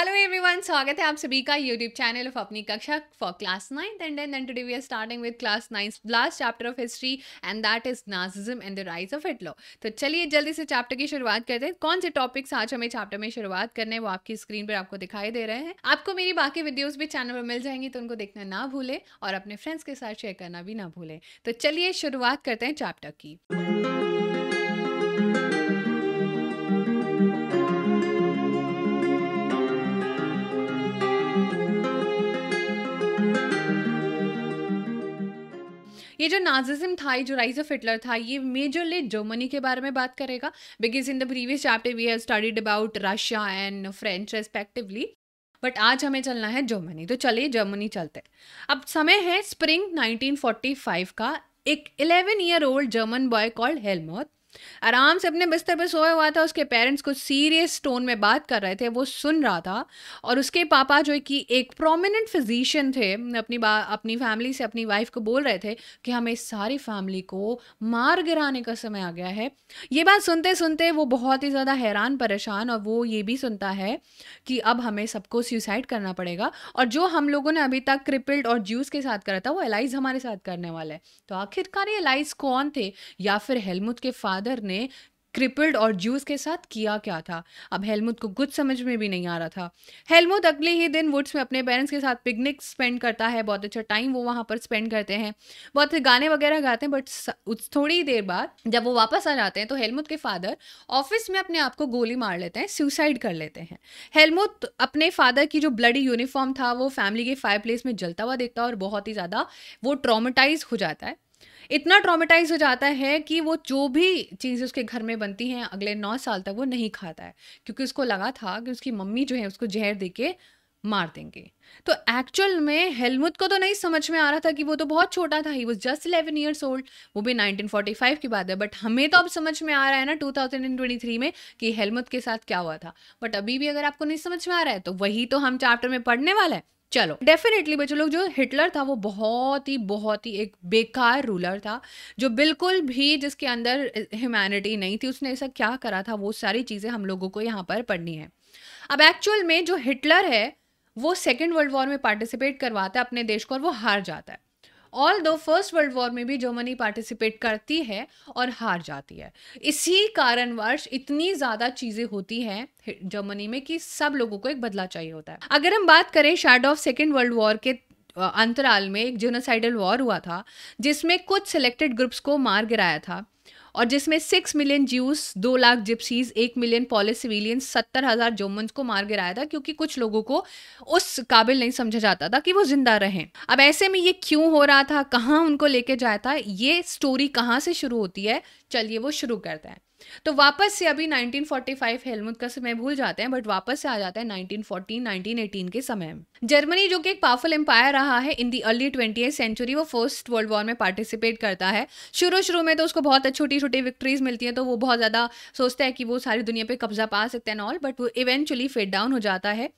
Hello everyone स्वागत है आप सभी का यूट्यूब चैनल ऑफ अपनी कक्षा for class ninth and and today we are starting with class ninth last chapter of history and that is Nazism and the rise of Hitler तो चलिए जल्दी से चैप्टर की शुरुआत करते हैं कौन से टॉपिक्स आज हमें चैप्टर में शुरुआत करने वो आपकी स्क्रीन पर आपको दिखाई दे रहे हैं आपको मेरी बाकी वीडियोज भी चैनल पर मिल जाएंगी तो उनको देखना ना भूलें और अपने फ्रेंड्स के साथ शेयर करना भी ना भूलें तो चलिए शुरुआत करते हैं चैप्टर की ये जो नाजिज्म था ये जो राइज ऑफ हिटलर था ये मेजरली जर्मनी के बारे में बात करेगा because in the previous chapter we have studied about Russia and French respectively but आज हमें चलना है जर्मनी तो चलिए जर्मनी चलते अब समय है स्प्रिंग 1945 का एक 11 year old German boy called Helmuth आराम से अपने बिस्तर पर सोया हुआ था उसके पेरेंट्स कुछ सीरियस टोन में बात कर रहे थे वो सुन रहा था और उसके पापा जो कि एक प्रोमिनेंट फिजिशियन थे अपनी बा अपनी फैमिली से अपनी वाइफ को बोल रहे थे कि हमें सारी फैमिली को मार गिराने का समय आ गया है ये बात सुनते सुनते वो बहुत ही ज़्यादा हैरान परेशान और वो ये भी सुनता है कि अब हमें सबको सुसाइड करना पड़ेगा और जो हम लोगों ने अभी तक क्रिपिल्ड और ज्यूस के साथ करा था वो एलाइज हमारे साथ करने वाला है तो आखिरकार ये एलाइज कौन थे या फिर हेलमुथ के फादर फादर ने क्रिपल्ड और जूस के साथ किया क्या था अब हेलमुद को कुछ समझ में भी नहीं आ रहा था हेलमुद अगले ही दिन वुड्स में अपने पेरेंट्स के साथ पिकनिक स्पेंड करता है बहुत अच्छा टाइम वो वहाँ पर स्पेंड करते हैं बहुत गाने वगैरह गाते हैं बट थोड़ी देर बाद जब वो वापस आ जाते हैं तो हेलमुद के फादर ऑफिस में अपने आप को गोली मार लेते हैं सुसाइड कर लेते हैं हेलमुद अपने फादर की जो ब्लडी यूनिफॉर्म था वो फैमिली के फायर में जलता हुआ देखता है और बहुत ही ज़्यादा वो ट्रामेटाइज हो जाता है इतना ट्रामेटाइज हो जाता है कि वो जो भी चीज़ उसके घर में बनती हैं अगले नौ साल तक वो नहीं खाता है क्योंकि उसको लगा था कि उसकी मम्मी जो है उसको जहर दे के मार देंगे तो एक्चुअल में हेलमुथ को तो नहीं समझ में आ रहा था कि वो तो बहुत छोटा था he was just eleven years old वो भी 1945 की बात है बट हमें तो अब समझ में आ रहा है ना 2023 में कि हेलमुथ के साथ क्या हुआ था बट अभी भी अगर आपको नहीं समझ में आ रहा है तो वही तो हम चैप्टर में पढ़ने वाला है चलो डेफिनेटली बच्चों लोग जो हिटलर था वो बहुत ही बहुत ही एक बेकार रूलर था जो बिल्कुल भी जिसके अंदर ह्यूमैनिटी नहीं थी उसने ऐसा क्या करा था वो सारी चीज़ें हम लोगों को यहाँ पर पढ़नी है अब एक्चुअल में जो हिटलर है वो सेकेंड वर्ल्ड वॉर में पार्टिसिपेट करवाता है अपने देश को और वो हार जाता है ऑल दो फर्स्ट वर्ल्ड वॉर में भी जर्मनी पार्टिसिपेट करती है और हार जाती है इसी कारणवश इतनी ज़्यादा चीज़ें होती हैं जर्मनी में कि सब लोगों को एक बदला चाहिए होता है अगर हम बात करें शार्ड ऑफ सेकेंड वर्ल्ड वॉर के अंतराल में एक जोनोसाइडल वॉर हुआ था जिसमें कुछ सिलेक्टेड ग्रुप्स को मार गिराया था और जिसमें सिक्स मिलियन ज्यूस दो लाख जिप्सीज एक मिलियन पॉलिस सिविलियंस सत्तर हज़ार जोमन्स को मार गिराया था क्योंकि कुछ लोगों को उस काबिल नहीं समझा जाता था कि वो जिंदा रहें अब ऐसे में ये क्यों हो रहा था कहाँ उनको लेके जाया था ये स्टोरी कहाँ से शुरू होती है चलिए वो शुरू करते हैं तो वापस से अभी 1945 हेलमुद का समय भूल जाते हैं बट वापस से आ जाते हैं 1914 1918 के समय जर्मनी जो कि एक पावरफुल एम्पायर रहा है in the early twenty century वो फर्स्ट वर्ल्ड वॉर में पार्टिसिपेट करता है शुरू शुरू में तो उसको बहुत छोटी छोटी विक्ट्रीज मिलती है तो वो बहुत ज़्यादा सोचता है कि वो सारी दुनिया पे कब्जा पा सकते हैं ऑल बट वो इवेंचुअली फेड डाउन हो जाता है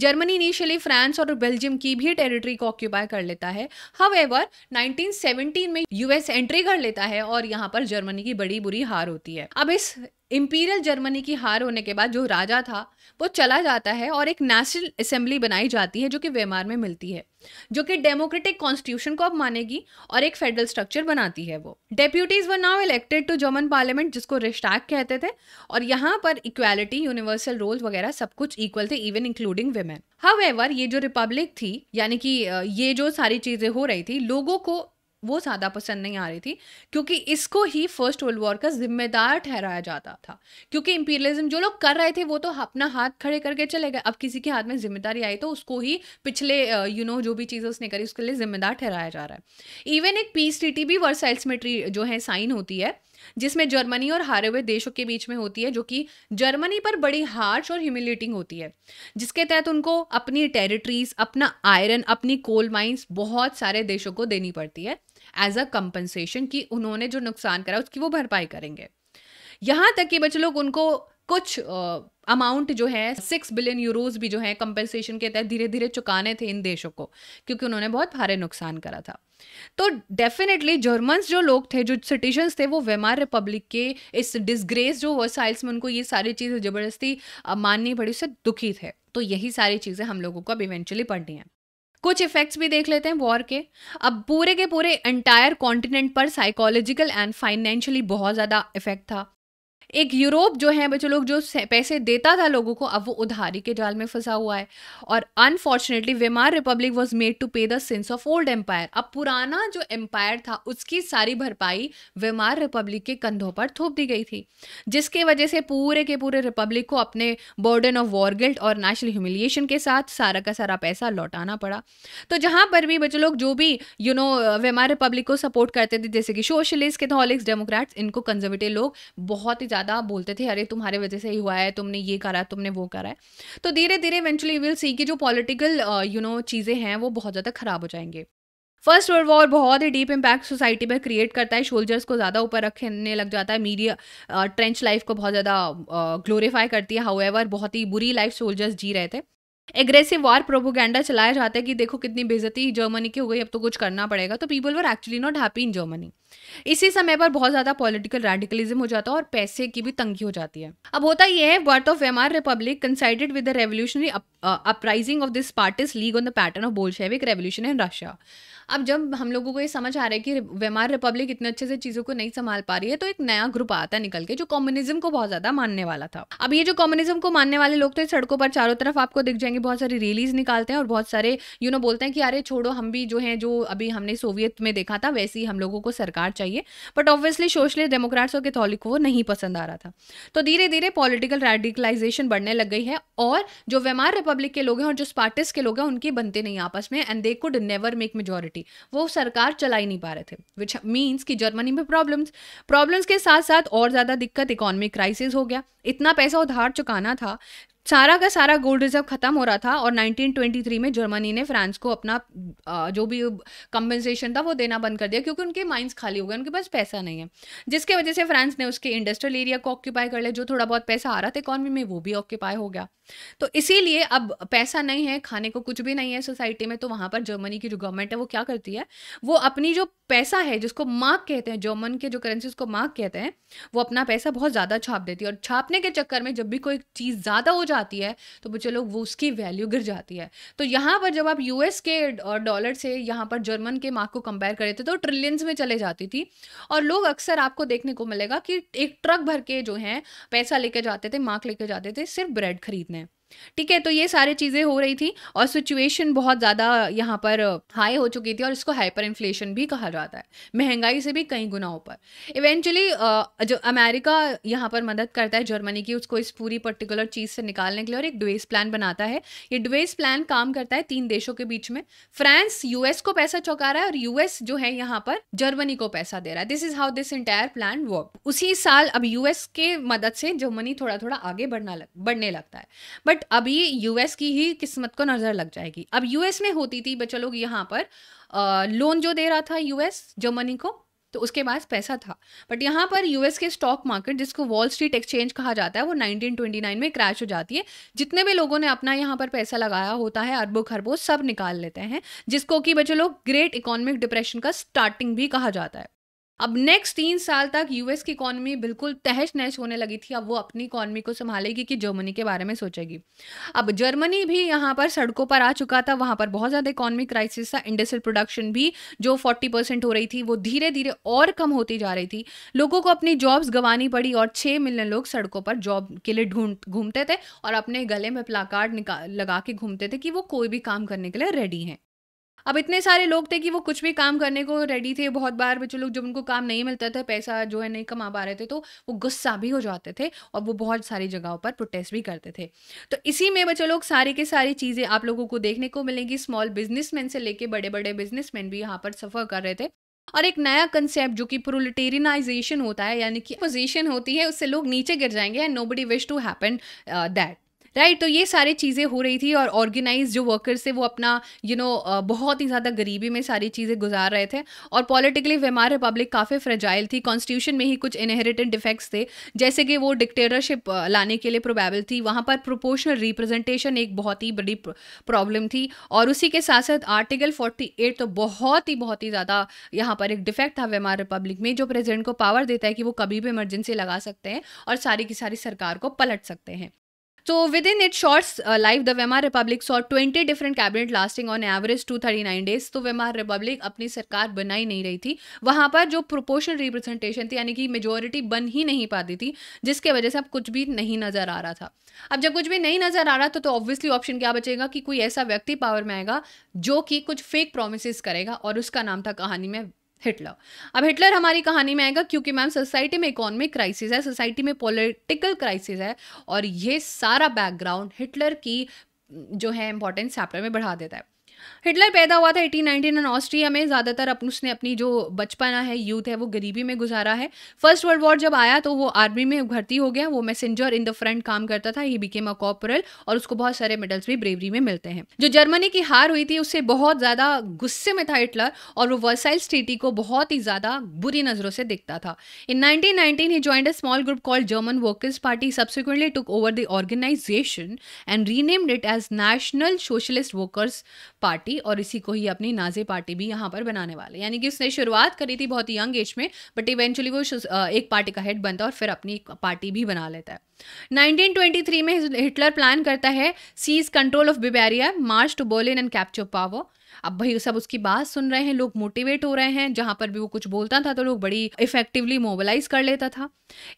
जर्मनी इनिशियली फ्रांस और बेल्जियम की भी टेरिटरी को ऑक्यूपाई कर लेता है हव 1917 में यूएस एंट्री कर लेता है और यहाँ पर जर्मनी की बड़ी बुरी हार होती है अब इस इम्पीरियल जर्मनी की हार होने के बाद जो राजा था वो चला जाता है और एक नेशनल असेंबली बनाई जाती है जो कि वेमार में मिलती है जो कि डेमोक्रेटिक कॉन्स्टिट्यूशन को अब मानेगी और एक फेडरल स्ट्रक्चर बनाती है वो deputies were now elected to German parliament जिसको रिस्टैक कहते थे और यहाँ पर इक्वालिटी यूनिवर्सल रोल वगैरह सब कुछ इक्वल थे इवन इंक्लूडिंग वेमेन हाउ ये जो रिपब्लिक थी यानी कि ये जो सारी चीज़ें हो रही थी लोगों को वो ज़्यादा पसंद नहीं आ रही थी क्योंकि इसको ही फर्स्ट वर्ल्ड वॉर का जिम्मेदार ठहराया जाता था क्योंकि इंपीरियलिज्म जो लोग कर रहे थे वो तो अपना हाथ खड़े करके चले गए अब किसी के हाथ में जिम्मेदारी आई तो उसको ही पिछले यू नो जो भी चीज़ उसने करी उसके लिए जिम्मेदार ठहराया जा रहा है इवन एक पीस ट्रीटी भी वर्साइल्स में जो है साइन होती है जिसमें जर्मनी और हारे हुए देशों के बीच में होती है जो कि जर्मनी पर बड़ी हार्श और ह्यूमिलेटिंग होती है जिसके तहत उनको अपनी टेरिटरीज अपना आयरन अपनी कोल माइंस बहुत सारे देशों को देनी पड़ती है एज अ कंपनसेशन कि उन्होंने जो नुकसान करा उसकी वो भरपाई करेंगे यहाँ तक कि बच्चे लोग उनको कुछ अमाउंट जो है सिक्स बिलियन यूरोज भी जो है कंपनसेशन के तहत धीरे धीरे चुकाने थे इन देशों को क्योंकि उन्होंने बहुत भारे नुकसान करा था तो डेफिनेटली जर्मन्स जो लोग थे जो सिटीजन्स थे वो वेमार रिपब्लिक के इस डिसग्रेस जो वर्साइल्स में उनको ये सारी चीज़ें ज़बरदस्ती माननी पड़ी उससे दुखी थे तो यही सारी चीज़ें हम लोगों को अब इवेंचुअली पढ़नी है कुछ इफेक्ट्स भी देख लेते हैं वॉर के अब पूरे के पूरे एंटायर कॉन्टिनेंट पर साइकोलॉजिकल एंड फाइनेंशियली बहुत ज़्यादा इफेक्ट था एक यूरोप जो है बच्चों लोग जो पैसे देता था लोगों को अब वो उधारी के जाल में फंसा हुआ है और unfortunately Weimar republic was made to pay the of old empire अब पुराना जो एम्पायर था उसकी सारी भरपाई वेमार रिपब्लिक के कंधों पर थोप दी गई थी जिसके वजह से पूरे के पूरे रिपब्लिक को अपने बर्डन ऑफ वॉर गिल्ट और नेशनल ह्यूमिलिएशन के साथ सारा का सारा पैसा लौटाना पड़ा तो जहाँ पर भी बच्चों लोग जो भी यू नो वेमार रिपब्लिक को सपोर्ट करते थे जैसे कि सोशलिस्ट कैथोलिक्स डेमोक्रेट्स इनको कंजर्वेटिव लोग बहुत ही ज़्यादा बोलते थे अरे तुम्हारे वजह से ही हुआ है तुमने ये करा तुमने वो करा है तो धीरे धीरे इवेंचुअली विल सी कि जो पॉलिटिकल यू नो चीज़ें हैं वो बहुत ज़्यादा ख़राब हो जाएंगे फर्स्ट वर्ल्ड वॉर बहुत ही डीप इम्पैक्ट सोसाइटी पर क्रिएट करता है सोल्जर्स को ज़्यादा ऊपर रखने लग जाता है मीडिया ट्रेंच लाइफ को बहुत ज़्यादा ग्लोरीफाई uh, करती है हाउ बहुत ही बुरी लाइफ सोल्जर्स जी रहे थे एग्रेसिव वार प्रोपोगेंडा चलाया जाता है कि देखो कितनी बेजती जर्मनी की हो गई अब तो कुछ करना पड़ेगा तो people were actually not happy in Germany इसी समय पर बहुत ज़्यादा पॉलिटिकल रेडिकलिज्म हो जाता है और पैसे की भी तंगी हो जाती है अब होता यह है birth of Weimar republic considered with the revolutionary uprising of Spartacist league on the pattern of Bolshevik revolution in Russia अब जब हम लोगों को ये समझ आ रहा है कि वेमार रिपब्लिक इतने अच्छे से चीज़ों को नहीं संभाल पा रही है तो एक नया ग्रुप आता है निकल के जो कम्युनिज्म को बहुत ज़्यादा मानने वाला था अब ये जो कम्युनिज्म को मानने वाले लोग थे सड़कों पर चारों तरफ आपको दिख जाएंगे में बहुत सारी रैलीज निकालते हैं और बहुत सारे यू you नो know, बोलते हैं कि अरे छोड़ो हम भी जो हैं जो अभी हमने सोवियत में देखा था वैसे ही हम लोगों को सरकार चाहिए बट ऑब्वियसली सोशलिस्ट डेमोक्रेट्स और कैथोलिक को नहीं पसंद आ रहा था तो धीरे धीरे पॉलिटिकल रेडिकलाइजेशन बढ़ने लग गई है और जो व्यमार रिपब्लिक के लोग हैं और जो स्पार्टिस्ट के लोग हैं उनके बनते नहीं आपस में and they could never make majority वो सरकार चला ही नहीं पा रहे थे विच मीन्स कि जर्मनी में प्रॉब्लम्स प्रॉब्लम्स के साथ साथ और ज़्यादा दिक्कत इकोनॉमिक क्राइसिस हो गया इतना पैसा उधार चुकाना था सारा का सारा गोल्ड रिजर्व खत्म हो रहा था और 1923 में जर्मनी ने फ्रांस को अपना जो भी कंपनसेशन था वो देना बंद कर दिया क्योंकि उनके माइंस खाली हो गए उनके पास पैसा नहीं है जिसके वजह से फ्रांस ने उसके इंडस्ट्रियल एरिया को ऑक्यूपाई कर लिया जो थोड़ा बहुत पैसा आ रहा था इकॉनमी में वो भी ऑक्यूपाई हो गया तो इसीलिए अब पैसा नहीं है खाने को कुछ भी नहीं है सोसाइटी में तो वहां पर जर्मनी की जो गवर्नमेंट है वो क्या करती है वो अपनी जो पैसा है जिसको मार्क कहते हैं जर्मन के जो करेंसी उसको मार्क कहते हैं वो अपना पैसा बहुत ज़्यादा छाप देती है और छापने के चक्कर में जब भी कोई चीज़ ज़्यादा हो जाती है तो बच्चे लोग वो उसकी वैल्यू गिर जाती है तो यहाँ पर जब आप यूएस के डॉलर से यहाँ पर जर्मन के मार्क को कंपेयर करे थे तो ट्रिलियंस में चले जाती थी और लोग अक्सर आपको देखने को मिलेगा कि एक ट्रक भर के जो हैं पैसा लेके जाते थे मार्क लेके जाते थे सिर्फ ब्रेड खरीदने ठीक है तो ये सारी चीज़ें हो रही थी और सिचुएशन बहुत ज़्यादा यहाँ पर हाई हो चुकी थी और इसको हाइपर इन्फ्लेशन भी कहा जाता है महंगाई से भी कई गुना ऊपर इवेंचुअली जो अमेरिका यहाँ पर मदद करता है जर्मनी की उसको इस पूरी पर्टिकुलर चीज़ से निकालने के लिए और एक डुवेस प्लान बनाता है ये डुवेस प्लान काम करता है तीन देशों के बीच में फ्रांस यूएस को पैसा चौका रहा है और यूएस जो है यहाँ पर जर्मनी को पैसा दे रहा है this is how this entire plan work उसी साल अब यूएस के मदद से जर्मनी थोड़ा थोड़ा आगे बढ़ना लग, बढ़ने लगता है बट बट अभी यूएस की ही किस्मत को नज़र लग जाएगी अब यूएस में होती थी बच्चों लोग यहाँ पर लोन जो दे रहा था यूएस जर्मनी को तो उसके पास पैसा था बट यहाँ पर यूएस के स्टॉक मार्केट जिसको वॉल स्ट्रीट एक्सचेंज कहा जाता है वो 1929 में क्रैश हो जाती है जितने भी लोगों ने अपना यहाँ पर पैसा लगाया होता है अरबों खरबों सब निकाल लेते हैं जिसको कि बच्चों लोग ग्रेट इकोनॉमिक डिप्रेशन का स्टार्टिंग भी कहा जाता है अब नेक्स्ट तीन साल तक यूएस की इकोनॉमी बिल्कुल तहश नहस होने लगी थी अब वो अपनी इकॉनमी को संभालेगी कि जर्मनी के बारे में सोचेगी अब जर्मनी भी यहाँ पर सड़कों पर आ चुका था वहाँ पर बहुत ज़्यादा इकोनॉमिक क्राइसिस था इंडस्ट्रियल प्रोडक्शन भी जो फोर्टी परसेंट हो रही थी वो धीरे धीरे और कम होती जा रही थी लोगों को अपनी जॉब्स गंवानी पड़ी और छः मिलियन लोग सड़कों पर जॉब के लिए ढूंढ घूमते थे और अपने गले में प्लाकार्ड लगा के घूमते थे कि वो कोई भी काम करने के लिए रेडी हैं अब इतने सारे लोग थे कि वो कुछ भी काम करने को रेडी थे बहुत बार बच्चे लोग जब उनको काम नहीं मिलता था पैसा जो है नहीं कमा पा रहे थे तो वो गुस्सा भी हो जाते थे और वो बहुत सारी जगहों पर प्रोटेस्ट भी करते थे तो इसी में बच्चे लोग सारी के सारी चीज़ें आप लोगों को देखने को मिलेंगी स्मॉल बिजनेसमैन से लेके बड़े बड़े बिजनेसमैन भी यहाँ पर सफ़र कर रहे थे और एक नया कंसेप्ट जो कि प्रोलिटेरियनाइजेशन होता है यानी कि पोजिशन होती है उससे लोग नीचे गिर जाएंगे and nobody wish to happen that right right, तो ये सारी चीज़ें हो रही थी और ऑर्गेनाइज जो वर्कर्स थे वो अपना यू you नो know, बहुत ही ज़्यादा गरीबी में सारी चीज़ें गुजार रहे थे और पॉलिटिकली वेमार रिपब्लिक काफ़ी फ्रेजाइल थी कॉन्स्टिट्यूशन में ही कुछ इनहेरिटेड डिफेक्ट्स थे जैसे कि वो डिक्टेटरशिप लाने के लिए प्रोबेबल थी वहाँ पर प्रोपोर्शनल रिप्रेजेंटेशन एक बहुत ही बड़ी प्रॉब्लम थी और उसी के साथ साथ आर्टिकल फोर्टी एट तो बहुत ही बहुत ही ज़्यादा यहाँ पर एक डिफेक्ट था वेमार रिपब्लिक में जो प्रेजिडेंट को पावर देता है कि वो कभी भी इमरजेंसी लगा सकते हैं और सारी की सारी सरकार को पलट सकते हैं in it shorts life the Weimar Republic saw twenty different cabinet lasting on average two thirty nine days तो वेमार रिपब्लिक uh, तो अपनी सरकार बनाई नहीं रही थी वहाँ पर जो प्रोपोर्शनल रिप्रेजेंटेशन थी यानी कि मेजोरिटी बन ही नहीं पाती थी जिसके वजह से अब कुछ भी नहीं नज़र आ रहा था अब जब कुछ भी नहीं नज़र आ रहा था तो ऑब्वियसली ऑप्शन क्या बचेगा कि कोई ऐसा व्यक्ति पावर में आएगा जो कि कुछ फेक प्रोमिस करेगा और उसका नाम था कहानी में हिटलर अब हिटलर हमारी कहानी में आएगा क्योंकि मैम सोसाइटी में इकोनॉमिक क्राइसिस है सोसाइटी में पॉलिटिकल क्राइसिस है और ये सारा बैकग्राउंड हिटलर की जो है इंपॉर्टेंस चैप्टर में बढ़ा देता है हिटलर पैदा हुआ था 1819 इन ऑस्ट्रिया में ज़्यादातर अपन उसने अपनी जो बचपना है यूथ है वो गरीबी में गुजारा है फर्स्ट वर्ल्ड वॉर जब आया तो वो आर्मी में भर्ती हो गया वो मैसेंजर इन द फ्रंट काम करता था ही बिकेम अ कॉपरल और उसको बहुत सारे मेडल्स भी ब्रेवरी में मिलते हैं जो जर्मनी की हार हुई थी उससे बहुत ज़्यादा गुस्से में था हिटलर और वो वर्साइल स्टेटी को बहुत ही ज़्यादा बुरी नज़रों से देखता था in nineteen nineteen he joined a small group called German Workers Party subsequently took over the organisation and renamed it as National Socialist Workers Party party और इसी को ही अपनी नाजे पार्टी भी यहाँ पर बनाने वाले यानी कि उसने शुरुआत करी थी बहुत यंग एज में बट इवेंचुअली वो एक पार्टी का हेड बनता है और फिर अपनी पार्टी भी बना लेता है 1923 में हिटलर प्लान करता है seize control of Bavaria march to Berlin and capture power अब भाई सब उसकी बात सुन रहे हैं लोग मोटिवेट हो रहे हैं जहां पर भी वो कुछ बोलता था तो लोग बड़ी इफेक्टिवली मोबिलाइज कर लेता था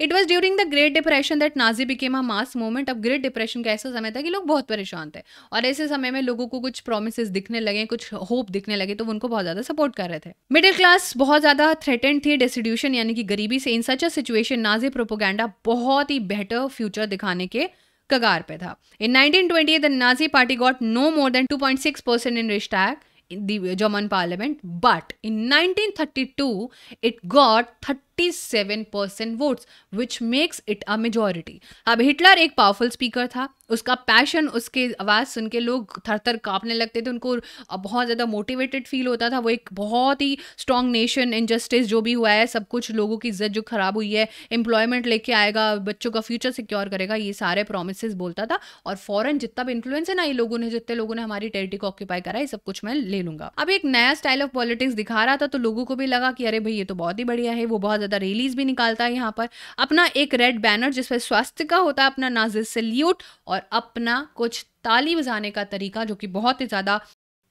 it was during the Great Depression that Nazi became a mass movement अब ग्रेट डिप्रेशन का ऐसा समय था कि लोग बहुत परेशान थे और ऐसे समय में लोगों को कुछ प्रोमिस दिखने लगे कुछ होप दिखने लगे तो उनको बहुत ज्यादा सपोर्ट कर रहे थे मिडिल क्लास बहुत ज्यादा थ्रेटेंड थी डेसिड्यूशन यानी कि गरीबी से in such a situation Nazi propaganda बहुत ही बेटर फ्यूचर दिखाने के कगार पे था in 1920 the Nazi party got no more than two point six percent in Reichstag German parliament but in nineteen thirty two it got thirty 47 percent votes which makes it a majority अब Hitler एक powerful speaker था उसका passion उसके आवाज़ सुन के लोग थर थर कांपने लगते थे उनको बहुत ज़्यादा मोटिवेटेड फील होता था वो एक बहुत ही स्ट्रॉन्ग नेशन इनजस्टिस जो भी हुआ है सब कुछ लोगों की इज्जत जो ख़राब हुई है एम्प्लॉयमेंट लेके आएगा बच्चों का फ्यूचर सिक्योर करेगा ये सारे प्रोमिस बोलता था और फॉरन जितना भी इन्फ्लुएंस है ना ये लोगों ने जितने लोगों ने हमारी टेरिटरी को ऑक्यूपाई करा ये सब कुछ मैं ले लूंगा अब एक नया स्टाइल ऑफ पॉलिटिक्स दिखा रहा था तो लोगों को भी लगा कि अरे भाई ये तो बहुत ही बढ़िया है वो बहुत ज़्यादा रैलीज भी निकालता है यहाँ पर अपना एक रेड बैनर जिसमें स्वास्थ्य का होता है अपना नाजिर सल्यूट और अपना कुछ ताली बजाने का तरीका जो कि बहुत ही ज़्यादा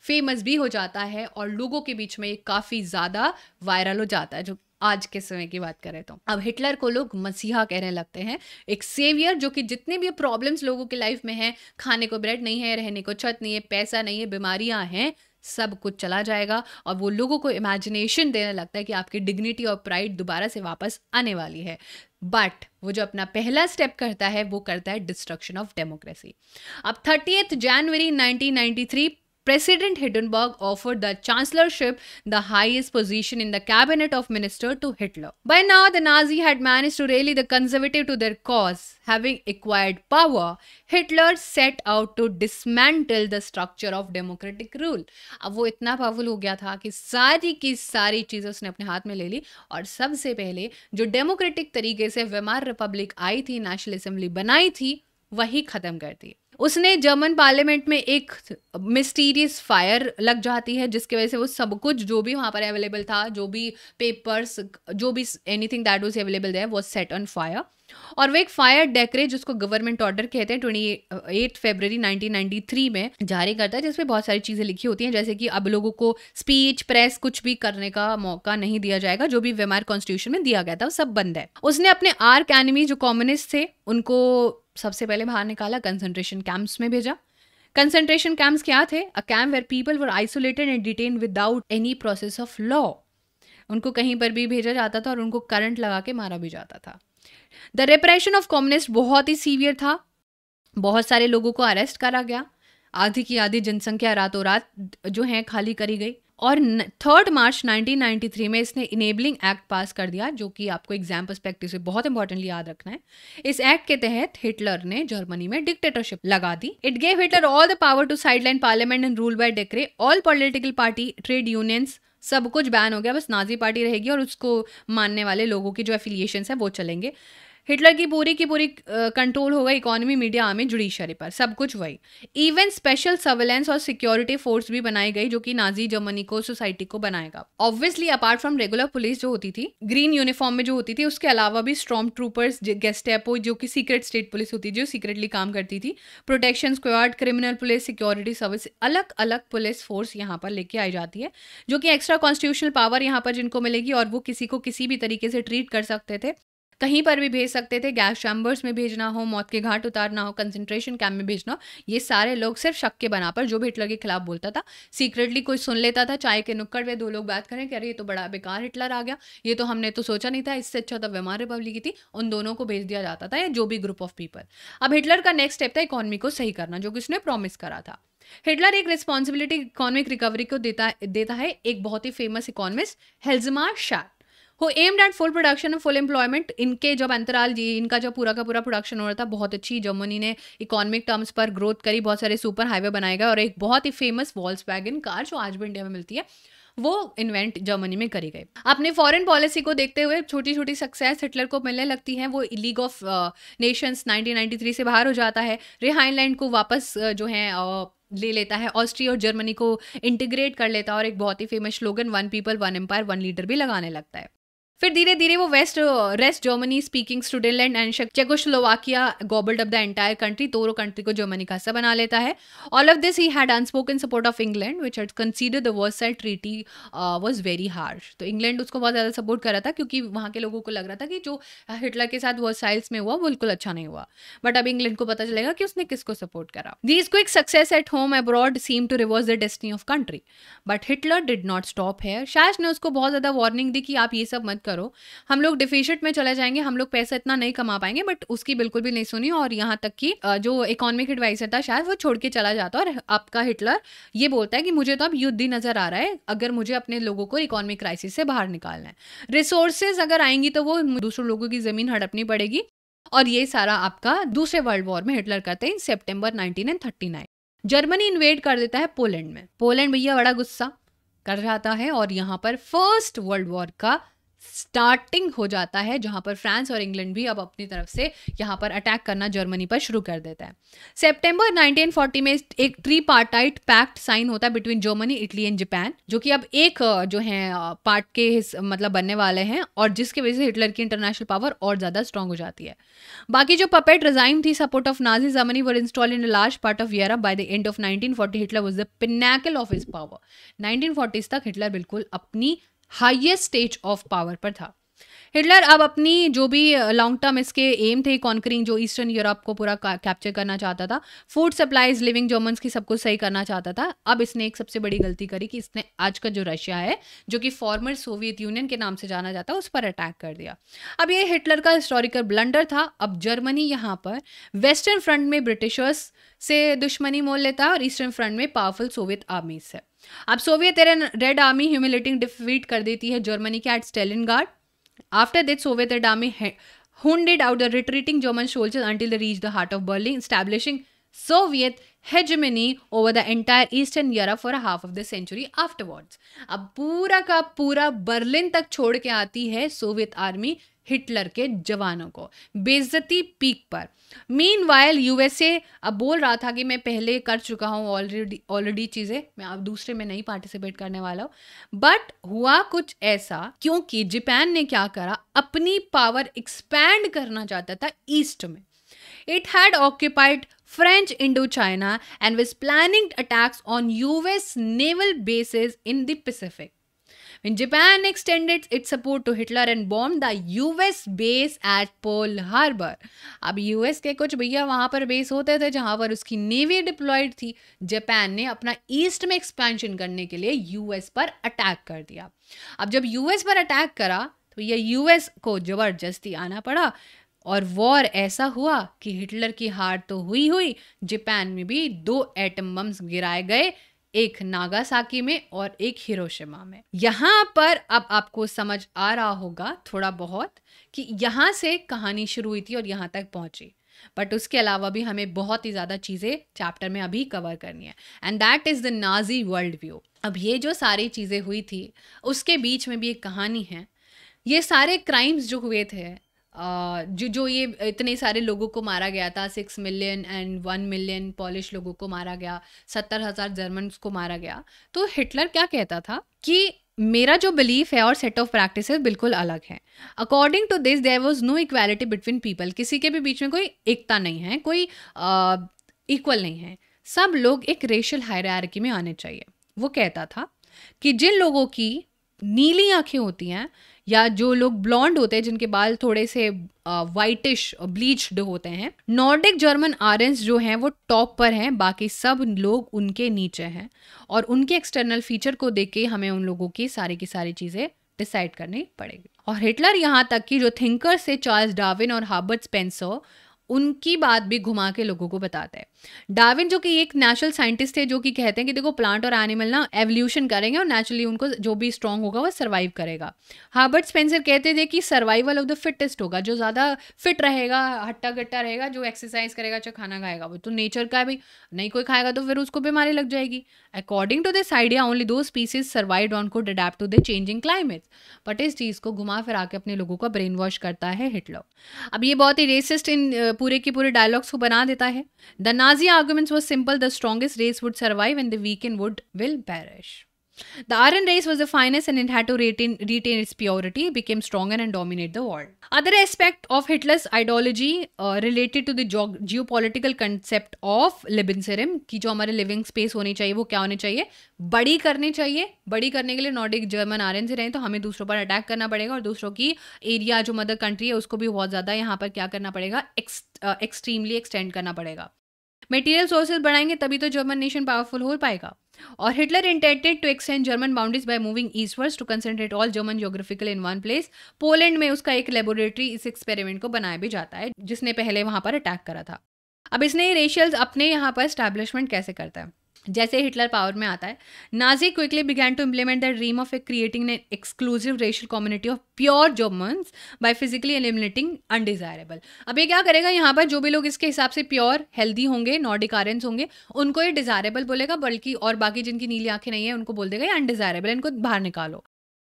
फेमस भी हो जाता है और लोगों के बीच में ये काफ़ी ज़्यादा वायरल हो जाता है जो आज के समय की बात करें तो अब हिटलर को लोग मसीहा कहने लगते हैं एक सेवियर जो कि जितने भी प्रॉब्लम्स लोगों के लाइफ में हैं खाने को ब्रेड नहीं है रहने को छत नहीं है पैसा नहीं है बीमारियां हैं सब कुछ चला जाएगा और वो लोगों को इमेजिनेशन देने लगता है कि आपकी डिग्निटी और प्राइड दोबारा से वापस आने वाली है बट वो जो अपना पहला स्टेप करता है वो करता है डिस्ट्रक्शन ऑफ डेमोक्रेसी अब थर्टी जनवरी 1993 President Hindenburg offered the chancellorship, the highest position in the cabinet of minister, to Hitler. By now, the Nazi had managed to rally the conservative to their cause. Having acquired power, Hitler set out to dismantle the structure of democratic rule. अब वो इतना powerful हो गया था कि सारी की सारी चीज़ें उसने अपने हाथ में ले ली और सबसे पहले जो democratic तरीके से वेमार Republic आई थी National Assembly बनाई थी वही ख़त्म कर दी उसने जर्मन पार्लियामेंट में एक मिस्टीरियस फायर लग जाती है जिसकी वजह से वो सब कुछ जो भी वहाँ पर अवेलेबल था जो भी पेपर्स जो भी anything that was available there वो सेट ऑन फायर और वो एक फायर डेकरे जिसको गवर्नमेंट ऑर्डर कहते हैं ट्वेंटी एट फेबररी नाइनटीन में जारी करता है जिसमें बहुत सारी चीज़ें लिखी होती हैं जैसे कि अब लोगों को स्पीच प्रेस कुछ भी करने का मौका नहीं दिया जाएगा जो भी वेमार कॉन्स्टिट्यूशन में दिया गया था वो सब बंद है उसने अपने आर्क एनिमी जो कॉम्युनिस्ट थे उनको सबसे पहले बाहर निकाला कंसंट्रेशन कैंप्स में भेजा कंसंट्रेशन कैंप्स क्या थे a camp where people were isolated and detain without any process of law उनको कहीं पर भी भेजा जाता था और उनको करंट लगा के मारा भी जाता था द रेपरेशन ऑफ कम्युनिस्ट बहुत ही सीवियर था बहुत सारे लोगों को अरेस्ट करा गया आधी की आधी जनसंख्या रातों रात जो है खाली करी गई और थर्ड मार्च 1993 में इसने इनेबलिंग एक्ट पास कर दिया जो कि आपको एग्जाम परस्पेक्टिव से बहुत इंपॉर्टेंटली याद रखना है इस एक्ट के तहत हिटलर ने जर्मनी में डिक्टेटरशिप लगा दी it gave Hitler all the power to sideline parliament and rule by decree all political party trade unions सब कुछ बैन हो गया बस नाजी पार्टी रहेगी और उसको मानने वाले लोगों की जो एफिलियशन है वो चलेंगे हिटलर की पूरी की पूरी कंट्रोल होगा इकोनॉमी मीडिया आर्मी जुडिशरी पर सब कुछ वही इवन स्पेशल सर्वेलेंस और सिक्योरिटी फोर्स भी बनाई गई जो कि नाजी जर्मनी को सोसाइटी को बनाएगा obviously apart from regular police जो होती थी ग्रीन यूनिफॉर्म में जो होती थी उसके अलावा भी स्ट्रॉम ट्रूपर्स गेस्ट एपो जो कि सीक्रेट स्टेट पुलिस होती जो सीक्रेटली काम करती थी protection squad criminal police security service अलग अलग पुलिस फोर्स यहाँ पर लेके आई जाती है जो कि एक्स्ट्रा कॉन्स्टिट्यूशनल पावर यहाँ पर जिनको मिलेगी और वो किसी को किसी भी तरीके से ट्रीट कर सकते थे कहीं पर भी भेज सकते थे गैस चैम्बर्स में भेजना हो मौत के घाट उतारना हो कंसेंट्रेशन कैम्प में भेजना हो ये सारे लोग सिर्फ शक के बना पर जो भी हिटलर के खिलाफ बोलता था सीक्रेटली कोई सुन लेता था चाय के नुक्कड़ में दो लोग बात करें कह रहे ये तो बड़ा बेकार हिटलर आ गया ये तो हमने तो सोचा नहीं था इससे अच्छा तो व्यवहार रिपब्लिक की थी उन दोनों को भेज दिया जाता था या जो भी ग्रुप ऑफ पीपल अब हिटलर का नेक्स्ट स्टेप था इकॉनमी को सही करना जो कि उसने प्रॉमिस करा था हिटलर एक रिस्पॉन्सिबिलिटी इकोनॉमिक रिकवरी को देता देता है एक बहुत ही फेमस इकोनॉमिस्ट हेल्जमा शाह who aimed at full production and full employment इनके जब अंतराल जी इनका जब पूरा का पूरा प्रोडक्शन हो रहा था बहुत अच्छी जर्मनी ने इकोनॉमिक टर्म्स पर ग्रोथ करी बहुत सारे सुपर हाईवे बनाए गए और एक बहुत ही फेमस वॉल्स कार जो आज भी इंडिया में मिलती है वो इन्वेंट जर्मनी में करी गई अपने फॉरेन पॉलिसी को देखते हुए छोटी छोटी सक्सेस हिटलर को मिलने लगती है वो लीग ऑफ नेशंस 1993 से बाहर हो जाता है रिहाइनलैंड को वापस uh, जो है uh, ले लेता है ऑस्ट्रिया और जर्मनी को इंटीग्रेट कर लेता है और एक बहुत ही famous slogan one people one empire one leader भी लगाने लगता है फिर धीरे धीरे वो west rest Germany speaking Sudetenland and Czechoslovakia gobbled up the entire country दोनों कंट्री को जर्मनी का हिस्सा बना लेता है all of this he had unspoken support of England which had consider the Versailles treaty was very harsh तो England उसको बहुत ज़्यादा सपोर्ट कर रहा था क्योंकि वहाँ के लोगों को लग रहा था कि जो हिटलर के साथ वर्साइल्स में हुआ बिल्कुल अच्छा नहीं हुआ बट अब इंग्लैंड को पता चलेगा कि उसने किसको सपोर्ट करा these quick success at home abroad seem to reverse the destiny of country but Hitler did not stop है शायद ने उसको बहुत ज़्यादा वार्निंग दी कि आप ये सब मत करो हम लोग डिफिशिट में चले जाएंगे हम लोग पैसा इतना नहीं कमा पाएंगे बट उसकी बिल्कुल भी नहीं सुनी और यहाँ तक कि जो इकोनॉमिक एडवाइजर था शायद वो छोड़ के चला जाता और आपका हिटलर ये बोलता है कि मुझे तो अब युद्ध ही नज़र आ रहा है अगर मुझे अपने लोगों को इकोनॉमिक क्राइसिस से बाहर निकालना है रिसोर्सेज अगर आएंगी तो वो दूसरे लोगों की ज़मीन हड़पनी पड़ेगी और ये सारा आपका दूसरे वर्ल्ड वॉर में हिटलर करते हैं सेप्टेम्बर नाइनटीन जर्मनी इन्वेड कर देता है पोलैंड में पोलैंड भैया बड़ा गुस्सा कर जाता है और यहाँ पर फर्स्ट वर्ल्ड वॉर का स्टार्टिंग हो जाता है जहां पर फ्रांस और इंग्लैंड भी अब अपनी तरफ से यहां पर अटैक करना जर्मनी पर शुरू कर देता है सितंबर 1940 में एक थ्री पार्टाइट पैक्ट साइन होता है between Germany Italy and Japan जो कि अब एक जो है पार्ट के मतलब बनने वाले हैं और जिसकी वजह से हिटलर की इंटरनेशनल पावर और ज़्यादा स्ट्रांग हो जाती है बाकी जो पपेट रिजाइन थी support of Nazi Germany were installed in large part of Europe by the end of nineteen Hitler was the pinnacle of his power nineteen तक हिटलर बिल्कुल अपनी हाईएस्ट स्टेज ऑफ पावर पर था Hitler अब अपनी जो भी लॉन्ग टर्म इसके एम थे कॉन्करिंग जो ईस्टर्न यूरोप को पूरा कैप्चर करना चाहता था फूड सप्लाईज लिविंग जर्मन्स की सब कुछ सही करना चाहता था अब इसने एक सबसे बड़ी गलती करी कि इसने आज का जो रशिया है जो कि फॉर्मर सोवियत यूनियन के नाम से जाना जाता है उस पर अटैक कर दिया अब ये हिटलर का हिस्टोरिकल ब्लंडर था अब जर्मनी यहाँ पर वेस्टर्न फ्रंट में ब्रिटिशर्स से दुश्मनी मोल लेता है और ईस्टर्न फ्रंट में पावरफुल सोवियत आर्मी से अब Soviet Red Army humiliating defeat कर देती है जर्मनी के at Stalingrad after that Soviet Red Army hounded out the retreating German soldier until the reach the heart of Berlin establishing Soviet hegemony over the entire eastern Europe for half of the century afterwards अब पूरा का पूरा Berlin तक छोड़ के आती है Soviet army Hitler के जवानों को बेजती पीक पर मीन वायल यूएसए अब बोल रहा था कि मैं पहले कर चुका हूँ ऑलरेडी ऑलरेडी चीज़ें मैं अब दूसरे में नहीं पार्टिसिपेट करने वाला हूँ बट हुआ कुछ ऐसा क्योंकि जापान ने क्या करा अपनी पावर एक्सपैंड करना चाहता था ईस्ट में it had occupied French Indochina and planning planning attacks on US naval bases in Pacific. When Japan extended its support to Hitler and bombed the US base at Pearl Harbor. अब US के कुछ भैया वहाँ पर base होते थे जहाँ पर उसकी नेवी डिप्लॉयड थी जापान ने अपना ईस्ट में एक्सपेंशन करने के लिए यूएस पर अटैक कर दिया अब जब यूएस पर अटैक करा तो यह US को जबरदस्ती आना पड़ा और वॉर ऐसा हुआ कि हिटलर की हार तो हुई हुई जापान में भी दो एटम बम्स गिराए गए एक नागासाकी में और एक हिरोशिमा में यहाँ पर अब आपको समझ आ रहा होगा थोड़ा बहुत कि यहाँ से कहानी शुरू हुई थी और यहाँ तक पहुँची बट उसके अलावा भी हमें बहुत ही ज़्यादा चीज़ें चैप्टर में अभी कवर करनी है and that is the Nazi world view अब ये जो सारी चीज़ें हुई थी उसके बीच में भी एक कहानी है ये सारे क्राइम्स जो हुए थे जो जो ये इतने सारे लोगों को मारा गया था six million and one million Polish लोगों को मारा गया सत्तर हज़ार जर्मन को मारा गया तो हिटलर क्या कहता था कि मेरा जो बिलीफ है और सेट ऑफ प्रैक्टिस बिल्कुल अलग है according to this there was no equality between people किसी के भी बीच में कोई एकता नहीं है कोई इक्वल uh, नहीं है सब लोग एक रेशियल हायरार्की में आने चाहिए वो कहता था कि जिन लोगों की नीली आंखें होती हैं या जो लोग ब्लॉन्ड होते हैं जिनके बाल थोड़े से वाइटिश ब्लीच्ड होते हैं नॉर्डिक जर्मन आरेंस जो हैं वो टॉप पर हैं बाकी सब लोग उनके नीचे हैं और उनके एक्सटर्नल फीचर को देख के हमें उन लोगों की सारी की सारी चीज़ें डिसाइड करनी पड़ेगी और हिटलर यहाँ तक कि जो थिंकर से चार्ल्स डाविन और हार्बर्ट स्पेंसर उनकी बात भी घुमा के लोगों को बताते हैं डार्विन जो कि एक नेचुरल साइंटिस्ट थे जो कि कहते हैं कि देखो प्लांट और एनिमल ना एवोल्यूशन करेंगे और नेचुरली उनको जो भी स्ट्रांग होगा वो सर्वाइव करेगा हार्बर्ट स्पेंसर कहते थे कि सर्वाइवल ऑफ द फिटेस्ट होगा जो ज़्यादा फिट रहेगा हट्टा गट्टा रहेगा जो एक्सरसाइज करेगा चाहे अच्छा खाना खाएगा वो तो नेचर का है भाई नहीं कोई खाएगा तो फिर उसको बीमारी लग जाएगी according to this idea only those species survive on could adapt to the changing climate but इस चीज़ को घुमा फिरा के अपने लोगों का ब्रेन वॉश करता है हिटलर अब ये बहुत ही रेसिस्ट इन पूरे के पूरे डायलॉग्स को बना देता है the Nazi arguments was simple the strongest race would survive and the weakened would will perish. The Aryan race was the finest and it had to retain, retain its purity, became stronger and dominate the world. Other aspect of Hitler's ideology uh, related to the ge- geopolitical concept of Lebensraum ki jo hamare living space chahiye, wo kya क्या chahiye? Badi karne chahiye. Badi karne ke liye Nordic German Aryan se rahe, to hame हमें par attack karna padega aur और ki area jo mother country hai, usko bhi bahut zyada yahan par kya karna padega? Ex- uh, extremely extend karna padega. Material sources बढ़ाएंगे तभी तो German nation powerful हो पाएगा और Hitler intended to extend German boundaries by moving eastwards to concentrate all German geographical in one place Poland में उसका एक laboratory इस एक्सपेरिमेंट को बनाया भी जाता है जिसने पहले वहां पर अटैक करा था अब इसने रेशियल्स अपने यहाँ पर स्टैब्लिशमेंट कैसे करता है जैसे हिटलर पावर में आता है Nazi quickly began to implement the dream of a creating an exclusive racial community of pure Germans by physically eliminating undesirable अब ये क्या करेगा यहाँ पर जो भी लोग इसके हिसाब से प्योर हेल्दी होंगे नॉडिकारेंस आरेंस होंगे उनको ये डिजायरेबल बोलेगा बल्कि और बाकी जिनकी नीली आंखें नहीं है उनको बोल देगा ये अनडिजायरेबल इनको बाहर निकालो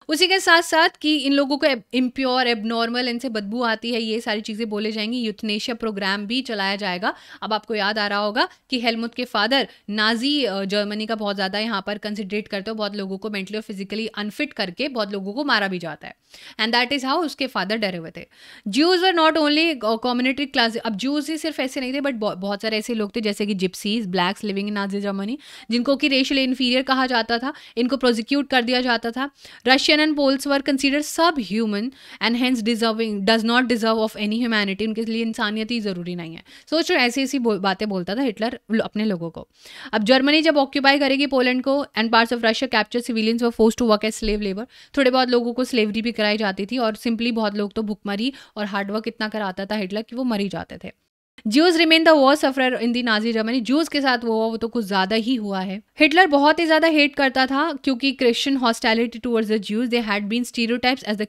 उसी के साथ साथ कि इन लोगों को इम्प्योर एबनॉर्मल इनसे बदबू आती है ये सारी चीज़ें बोले जाएंगी यूथनेशिया प्रोग्राम भी चलाया जाएगा अब आपको याद आ रहा होगा कि हेलमुथ के फादर नाजी जर्मनी का बहुत ज़्यादा यहाँ पर कंसिड्रेट करते हो बहुत लोगों को मेंटली और फिजिकली अनफिट करके बहुत लोगों को मारा भी जाता है एंड दैट इज़ हाउ उसके फादर डरे हुए थे Jews are not only community class अब ज्यूज ही सिर्फ ऐसे नहीं थे बट बहुत सारे ऐसे लोग थे जैसे कि gypsies blacks living in Nazi Germany जिनको कि रेशियल इन्फीरियर कहा जाता था इनको प्रोजिक्यूट कर दिया जाता था Russians and Poles were consider subhuman and hence deserving does not deserve of any humanity उनके लिए इंसानियत ही ज़रूरी नहीं है सोचो ऐसी ऐसी बातें बोलता था हिटलर अपने लोगों को अब जर्मनी जब ऑक्यूपाई करेगी पोलैंड को and parts of Russia capture civilians were forced to work as slave labour थोड़े बहुत लोगों को स्लेवरी भी कराई जाती थी और सिंपली बहुत लोग तो भुखमरी और हार्डवर्क इतना कराता था हिटलर कि वो मरी जाते थे Jews remain the war suffer in the Nazi Germany Jews के साथ वो वो तो कुछ ज्यादा ही हुआ है हिटलर बहुत ही ज्यादा हेट करता था क्योंकि Christian hostility towards the Jews they had been stereotypes as the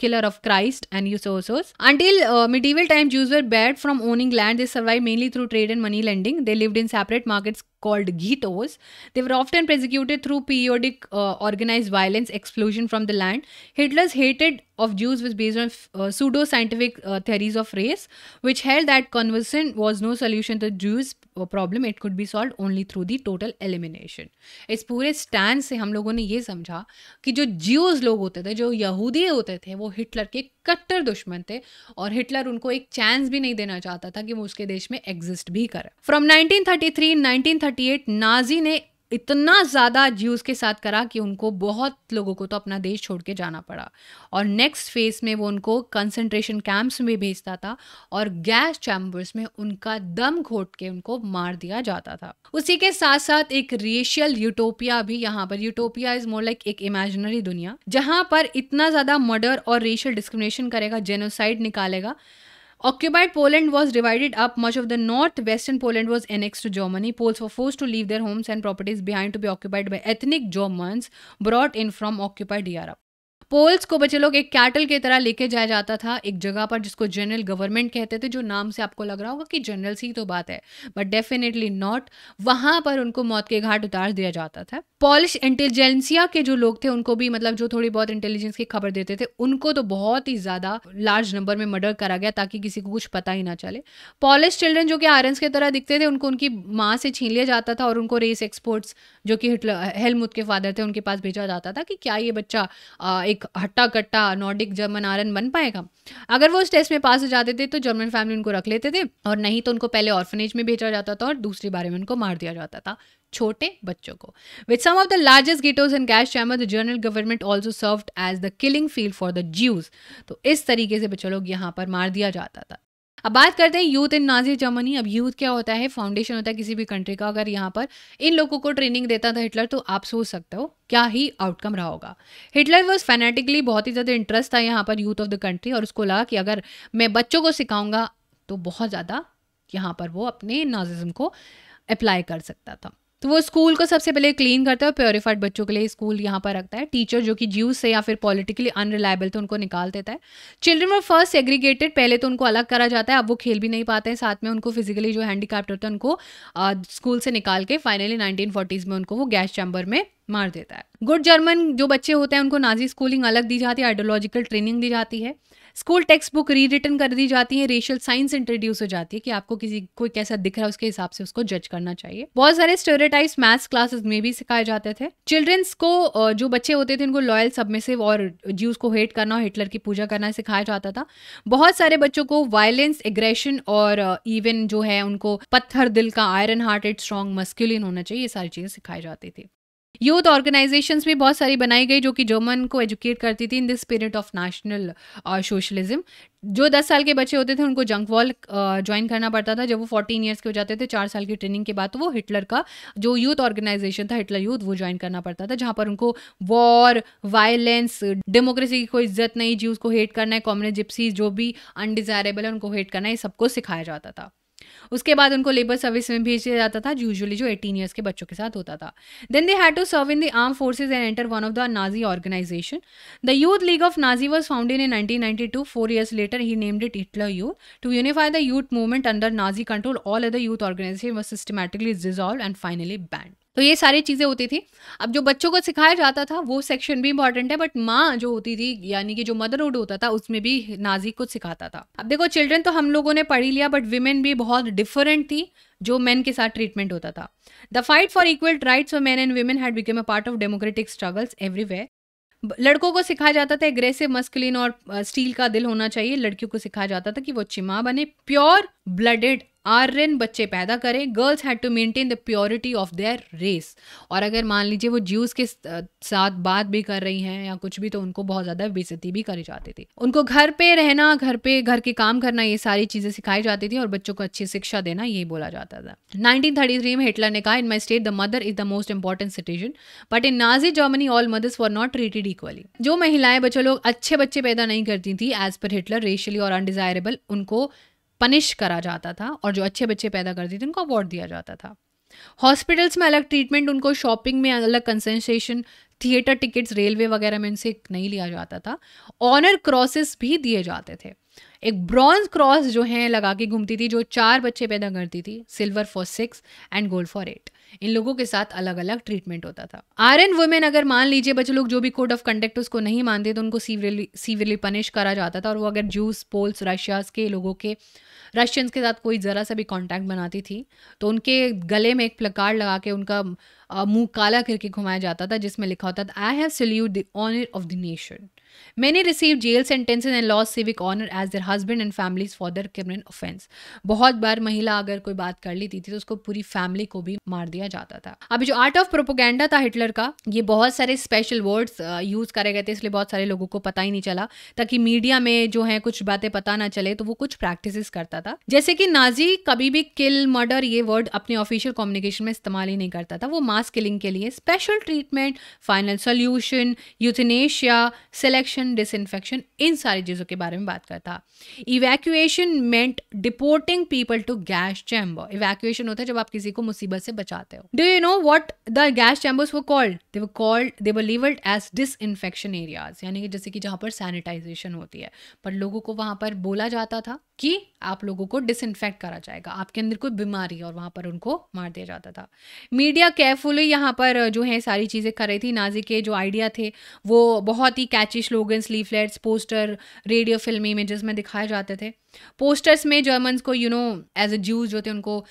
killer of Christ and यूसोसोस until medieval time Jews were barred from owning land they survive mainly through trade and money lending they lived in separate markets called ghettos. They were often persecuted through periodic uh, organized violence, explosion from the land. Hitler's hatred of Jews was based on uh, pseudo scientific uh, theories of race, which held that conversion was no solution to Jews' वो problem it could be solved only through the total elimination इस पूरे stand से हम लोगों ने ये समझा कि जो जियोज लोग होते थे जो यहूदी होते थे वो हिटलर के कट्टर दुश्मन थे और हिटलर उनको एक चांस भी नहीं देना चाहता था कि वो उसके देश में एग्जिस्ट भी करे फ्रॉम 1933 1938 नाजी ने इतना ज़्यादा ज्यूज़ के साथ करा कि उनको बहुत लोगों को तो अपना देश छोड़ के जाना पड़ा और नेक्स्ट फेज में वो उनको कंसंट्रेशन कैंप्स में भेजता था और गैस चैम्बर्स में उनका दम घोट के उनको मार दिया जाता था उसी के साथ साथ एक रेशियल यूटोपिया भी यहाँ पर यूटोपिया इज मोर लाइक एक इमेजिनरी दुनिया जहाँ पर इतना ज़्यादा मर्डर और रेशियल डिस्क्रिमिनेशन करेगा जेनोसाइड निकालेगा Occupied Poland was divided up. Much of the northwestern Poland was annexed to Germany. Poles were forced to leave their homes and properties behind to be occupied by ethnic Germans brought in from occupied Europe. Poles को बच्चे लोग एक cattle की तरह लेके जाया जाता था एक जगह पर जिसको जनरल गवर्नमेंट कहते थे जो नाम से आपको लग रहा होगा कि जनरल सी तो बात है बट डेफिनेटली नॉट वहां पर उनको मौत के घाट उतार दिया जाता था पॉलिश इंटेलिजेंसिया के जो लोग थे उनको भी मतलब जो थोड़ी बहुत इंटेलिजेंस की खबर देते थे उनको तो बहुत ही ज़्यादा लार्ज नंबर में मर्डर करा गया ताकि किसी को कुछ पता ही ना चले पॉलिश चिल्ड्रन जो कि आयरन्स की तरह दिखते थे उनको उनकी माँ से छीन लिया जाता था और उनको रेस एक्सपोर्ट्स जो कि हिटलर हेलमुद के फादर थे उनके पास भेजा जाता था कि क्या ये बच्चा एक एक हट्टा कट्टा नॉर्डिक जर्मन आर्यन बन पाएगा अगर वो उस टेस्ट में पास हो जाते थे तो जर्मन फैमिली उनको रख लेते थे और नहीं तो उनको पहले ऑर्फनेज में भेजा जाता था और दूसरी बारे में उनको मार दिया जाता था छोटे बच्चों को with some of the largest ghettos in gas chamber the general government also serve as the killing field for the Jews तो इस तरीके से बच्चों लोग यहाँ पर मार दिया जाता था अब बात करते हैं यूथ इन नाजी जर्मनी अब यूथ क्या होता है फाउंडेशन होता है किसी भी कंट्री का अगर यहाँ पर इन लोगों को ट्रेनिंग देता था हिटलर तो आप सोच सकते हो क्या ही आउटकम रहा होगा हिटलर वॉज फैनेटिकली बहुत ही ज़्यादा इंटरेस्ट था यहाँ पर यूथ ऑफ द कंट्री और उसको लगा कि अगर मैं बच्चों को सिखाऊंगा तो बहुत ज़्यादा यहाँ पर वो अपने नाजिज्म को अप्लाई कर सकता था तो वो स्कूल को सबसे पहले क्लीन करता है और प्योरीफाइड बच्चों के लिए स्कूल यहाँ पर रखता है टीचर जो कि ज्यूज से या फिर पॉलिटिकली अनरिलायबल थे उनको निकाल देता है चिल्ड्रन वर फर्स्ट सेग्रीगेटेड पहले तो उनको अलग करा जाता है अब वो खेल भी नहीं पाते हैं साथ में उनको फिजिकली जो हैंडीकैप्ट होता है उनको स्कूल से निकाल के फाइनली नाइनटीन में उनको वो गैस चैम्बर में मार देता है गुड जर्मन जो बच्चे होते हैं उनको नाजी स्कूलिंग अलग दी जाती है आइडियोलॉजिकल ट्रेनिंग दी जाती है school textbook rewritten कर दी जाती है रेशियल साइंस इंट्रोड्यूस हो जाती है कि आपको किसी कोई कैसा दिख रहा है उसके हिसाब से उसको जज करना चाहिए बहुत सारे स्टोरेटाइज मैथ्स क्लासेस में भी सिखाए जाते थे चिल्ड्रंस को जो बच्चे होते थे उनको लॉयल सबमिसिव और जीव को हेट करना और हिटलर की पूजा करना सिखाया जाता था बहुत सारे बच्चों को वायलेंस एग्रेशन और इवन जो है उनको पत्थर दिल का आयरन हार्टेड स्ट्रॉन्ग मस्क्यूलिन होना चाहिए ये सारी चीज़ें सिखाई जाती थी यूथ ऑर्गेनाइजेशंस भी बहुत सारी बनाई गई जो कि जर्मन को एजुकेट करती थी in the spirit of National Socialism जो दस साल के बच्चे होते थे उनको जंक वॉल ज्वाइन करना पड़ता था जब वो फोर्टीन ईयर्स के हो जाते थे चार साल की ट्रेनिंग के बाद तो वो हिटलर का जो यूथ ऑर्गेनाइजेशन था हिटलर यूथ वो ज्वाइन करना पड़ता था जहाँ पर उनको वॉर वायलेंस डेमोक्रेसी की कोई इज्जत नहीं जी उसको हेट करना है कॉम्युनिस्ट जिप्सी जो भी अनडिजायरेबल है उनको हेट करना है सबको सिखाया जाता था उसके बाद उनको लेबर सर्विस में भेज दिया जाता था यूजुअली जो एटीन ईयर्स के बच्चों के साथ होता था then they had to serve in the arm forces and enter one of the Nazi organisation the Youth League of Nazi was founded in nineteen ninety two four years later he named it Hitler Youth to unify the youth movement under Nazi control all other youth organisation was systematically dissolve and finally banned तो ये सारी चीज़ें होती थी अब जो बच्चों को सिखाया जाता था वो सेक्शन भी इंपॉर्टेंट है बट माँ जो होती थी यानी कि जो मदरहुड होता था उसमें भी नाजी को सिखाता था अब देखो चिल्ड्रन तो हम लोगों ने पढ़ ही लिया बट वीमेन भी बहुत डिफरेंट थी जो मेन के साथ ट्रीटमेंट होता था the fight for equal rights for man and women had become a part of democratic struggles everywhere लड़कों को सिखाया जाता था एग्रेसिव मस्कुलिन और स्टील का दिल होना चाहिए लड़कियों को सिखाया जाता था कि वो चिमा बने प्योर ब्लडेड आर्यन बच्चे पैदा करें girls had to maintain the purity of their race और अगर मान लीजिए वो ज्यूस के साथ बात भी कर रही हैं या कुछ भी तो उनको बहुत ज़्यादा बेजती भी करी जाती थी उनको घर पे रहना घर पे घर के काम करना ये सारी चीज़ें सिखाई जाती थी और बच्चों को अच्छी शिक्षा देना ये बोला जाता था नाइनटीन में हिटलर ने कहा in my state the mother is the most important citizen but in Nazi Germany all mothers were not treated equally जो महिलाएं बच्चों लोग अच्छे बच्चे पैदा नहीं करती थी एज पर हिटलर रेशली और अनडिजायरेबल उनको पनिश करा जाता था और जो अच्छे बच्चे पैदा करते थे उनको अवार्ड दिया जाता था हॉस्पिटल्स में अलग ट्रीटमेंट उनको शॉपिंग में अलग कंसेंसेशन थिएटर टिकट्स रेलवे वगैरह में उनसे नहीं लिया जाता था ऑनर क्रॉसेस भी दिए जाते थे एक ब्रॉन्ज क्रॉस जो है लगा के घूमती थी जो चार बच्चे पैदा करती थी silver for six and gold for eight इन लोगों के साथ अलग अलग ट्रीटमेंट होता था एन वुमेन अगर मान लीजिए बच्चे लोग जो भी कोड ऑफ कंडक्ट उसको नहीं मानते तो उनको सीवियरली सीवियरली पनिश करा जाता था और वो अगर जूस पोल्स रशियाज के लोगों के रशियंस के साथ कोई ज़रा सा भी कांटेक्ट बनाती थी तो उनके गले में एक प्लकार्ड लगा के उनका मुंह काला करके घुमाया जाता था जिसमें लिखा होता था I have salute the honour of the nation मैंने receive jail sentence and loss civic honour as their husband and families for their criminal offence बहुत बार महिला अगर कोई बात कर लेती थी, थी तो उसको पूरी फैमिली को भी मार दिया जाता था अभी जो आर्ट ऑफ प्रोपोगेंडा था हिटलर का ये बहुत सारे स्पेशल वर्ड्स यूज करे गए थे इसलिए बहुत सारे लोगों को पता ही नहीं चला ताकि मीडिया में जो है कुछ बातें पता ना चले तो वो कुछ प्रैक्टिस करता था जैसे कि नाजी कभी भी किल मर्डर ये वर्ड अपने ऑफिशियल कम्युनिकेशन में इस्तेमाल ही नहीं करता था वो मास किलिंग के लिए special treatment final solution euthanasia selection defection disinfection इन सारी चीज़ों के बारे में बात करता evacuation meant deporting people to gas chamber evacuation होता है जब आप किसी को मुसीबत से बचाते हो do you know what the gas chambers वो कॉल्ड दे वो कॉल्ड दे वो labelled as disinfection areas यानी कि जैसे कि जहाँ पर सैनिटाइजेशन होती है पर लोगों को वहाँ पर बोला जाता था कि आप लोगों को डिसइनफेक्ट करा जाएगा आपके अंदर कोई बीमारी और वहाँ पर उनको मार दिया जाता था मीडिया केयरफुली यहाँ पर जो है सारी चीज़ें कर रही थी नाजी के जो आइडिया थे वो बहुत ही catchy slogans leaflets poster radio फिल्मी इमेजेस में दिखाए जाते थे पोस्टर्स में जर्मन्स को you know as a Jews जो थे उनको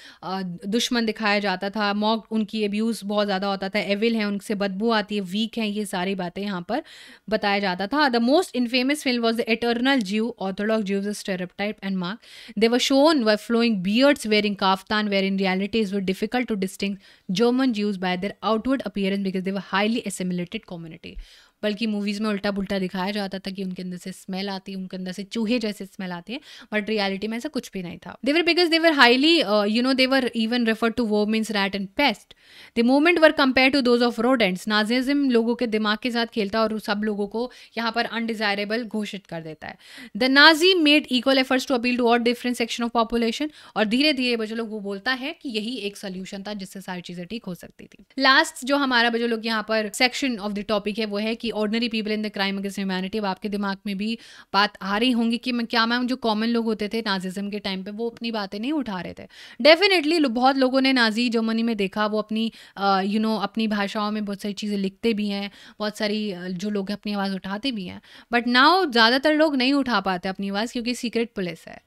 दुश्मन दिखाया जाता था मॉक उनकी अब्यूज बहुत ज़्यादा होता था एविल है उनसे बदबू आती है वीक है ये सारी बातें यहाँ पर बताया जाता था the most infamous film was the eternal Jew orthodox Jews stereotype and Denmark. They were shown with flowing beards wearing kaftan, where in reality it was difficult to distinguish German Jews by their outward appearance because they were highly assimilated community. बल्कि movies में उल्टा पुल्टा दिखाया जाता था कि उनके अंदर से स्मेल आती है उनके अंदर से चूहे जैसे स्मेल आती है बट रियलिटी में ऐसा कुछ भी नहीं था they were because they were highly you know they were even refer to वो means rat and pest the moment were compare to those of rodents Nazism लोगों के दिमाग के साथ खेलता और सब लोगों को यहाँ पर अनडिजायरेबल घोषित कर देता है the Nazi made equal efforts to appeal to all different section of population और धीरे धीरे बजे लोग वो बोलता है कि यही एक सोल्यूशन था जिससे सारी चीज़ें ठीक हो सकती थी लास्ट जो हमारा बजे लोग यहाँ पर सेक्शन ऑफ द टॉपिक है वो है कि की ordinary people in the crime against humanity अब आपके दिमाग में भी बात आ रही होंगी कि मैं क्या मैम जो कॉमन लोग होते थे नाजिज्म के टाइम पर वो अपनी बातें नहीं उठा रहे थे डेफिनेटली बहुत लोगों ने नाजी जर्मनी में देखा वो अपनी यू नो अपनी भाषाओं में बहुत सारी चीज़ें लिखते भी हैं बहुत सारी जो लोग हैं अपनी आवाज़ उठाते भी हैं बट नाउ ज़्यादातर लोग नहीं उठा पाते अपनी आवाज़ क्योंकि सीक्रेट पुलिस है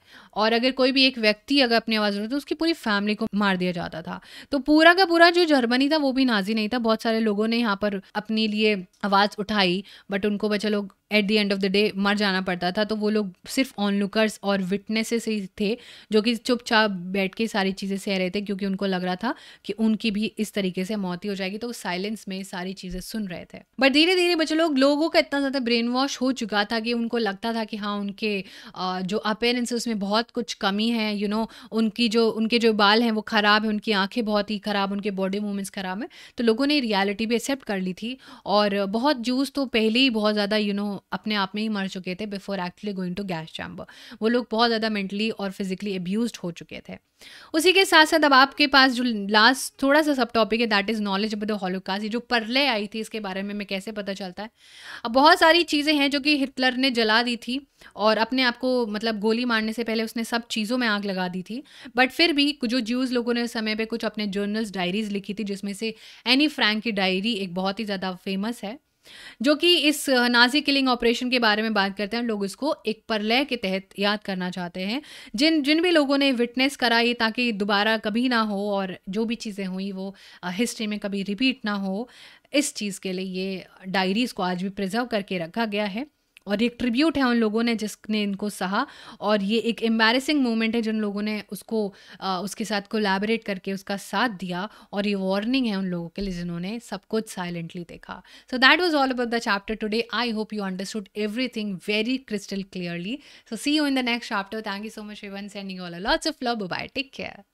और अगर कोई भी एक व्यक्ति अगर अपनी आवाज़ उठाता तो उसकी पूरी फैमिली को मार दिया जाता था तो पूरा का पूरा जो जर्मनी था वो भी नाजी नहीं था बहुत सारे लोगों ने यहाँ पर अपने लिए आवाज़ उठा था ही बट उनको बच्चे लोग at the end of the day मर जाना पड़ता था तो वो लोग सिर्फ ऑन लुकर्स और विटनेसेस ही थे जो कि चुपचाप बैठ के सारी चीज़ें सह रहे थे क्योंकि उनको लग रहा था कि उनकी भी इस तरीके से मौत ही हो जाएगी तो वो साइलेंस में सारी चीज़ें सुन रहे थे बट धीरे धीरे बच्चे लोग लोगों का इतना ज़्यादा ब्रेन वॉश हो चुका था कि उनको लगता था कि हाँ उनके जो अपेयरेंस है उसमें बहुत कुछ कमी है यू नो उनकी जो उनके जो बाल हैं वो ख़राब हैं उनकी आँखें बहुत ही ख़राब उनके बॉडी मूवमेंट्स ख़राब हैं तो लोगों ने रियलिटी भी एक्सेप्ट कर ली थी और बहुत जूस तो पहले ही बहुत ज़्यादा यू नो अपने आप में ही मर चुके थे before actually going to gas chamber वो लोग बहुत ज़्यादा मेंटली और फिजिकली एब्यूज हो चुके थे उसी के साथ साथ अब आपके पास जो लास्ट थोड़ा सा सब टॉपिक है दैट इज़ नॉलेज अब द हॉलोकास्ट जो परले आई थी इसके बारे में मैं कैसे पता चलता है अब बहुत सारी चीज़ें हैं जो कि हिटलर ने जला दी थी और अपने आप को मतलब गोली मारने से पहले उसने सब चीज़ों में आग लगा दी थी बट फिर भी जो ज्यूज़ लोगों ने उस समय पर कुछ अपने जर्नल्स डायरीज लिखी थी जिसमें से एनी फ्रैंक की डायरी एक बहुत ही ज़्यादा फेमस है जो कि इस नाजी किलिंग ऑपरेशन के बारे में बात करते हैं लोग इसको एक परलय के तहत याद करना चाहते हैं जिन जिन भी लोगों ने विटनेस कराई ताकि दोबारा कभी ना हो और जो भी चीज़ें हुई वो हिस्ट्री में कभी रिपीट ना हो इस चीज़ के लिए ये डायरीज़ को आज भी प्रिजर्व करके रखा गया है और ये एक ट्रिब्यूट है उन लोगों ने जिसने इनको सहा और ये एक एम्बेसिंग मोमेंट है जिन लोगों ने उसको आ, उसके साथ कोलैबोरेट करके उसका साथ दिया और ये वार्निंग है उन लोगों के लिए जिन्होंने सब कुछ साइलेंटली देखा so that was all about the chapter today I hope you understood everything very crystal clearly so see you in the next chapter thank you so much एवन sending all lots of love bye take care